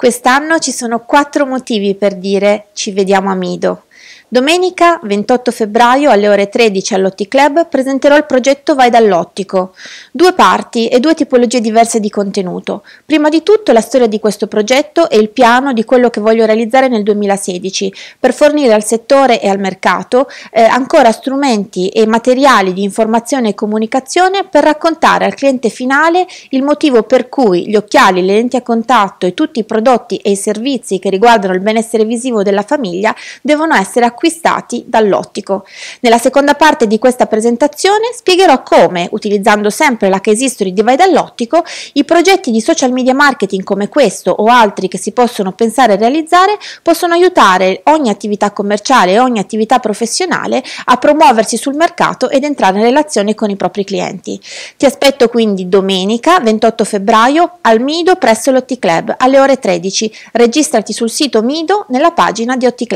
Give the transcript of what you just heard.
Quest'anno ci sono quattro motivi per dire ci vediamo a Mido. Domenica 28 febbraio alle ore 13 all'Otti Club presenterò il progetto Vai dall'Ottico. Due parti e due tipologie diverse di contenuto. Prima di tutto la storia di questo progetto e il piano di quello che voglio realizzare nel 2016 per fornire al settore e al mercato eh, ancora strumenti e materiali di informazione e comunicazione per raccontare al cliente finale il motivo per cui gli occhiali, le lenti a contatto e tutti i prodotti prodotti e i servizi che riguardano il benessere visivo della famiglia devono essere acquistati dall'ottico. Nella seconda parte di questa presentazione spiegherò come, utilizzando sempre la case history di Vai dall'ottico, i progetti di social media marketing come questo o altri che si possono pensare e realizzare possono aiutare ogni attività commerciale e ogni attività professionale a promuoversi sul mercato ed entrare in relazione con i propri clienti. Ti aspetto quindi domenica 28 febbraio al Mido presso l'Otti Club alle ore 13 2013 registrati sul sito Mido nella pagina di Otti